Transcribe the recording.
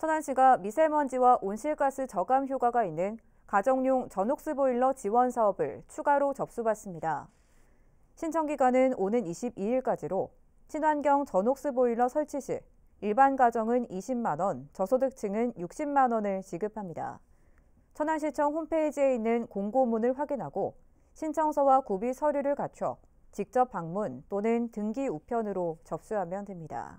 천안시가 미세먼지와 온실가스 저감 효과가 있는 가정용 전옥스 보일러 지원 사업을 추가로 접수받습니다. 신청 기간은 오는 22일까지로 친환경 전옥스 보일러 설치 시 일반 가정은 20만 원, 저소득층은 60만 원을 지급합니다. 천안시청 홈페이지에 있는 공고문을 확인하고 신청서와 구비 서류를 갖춰 직접 방문 또는 등기 우편으로 접수하면 됩니다.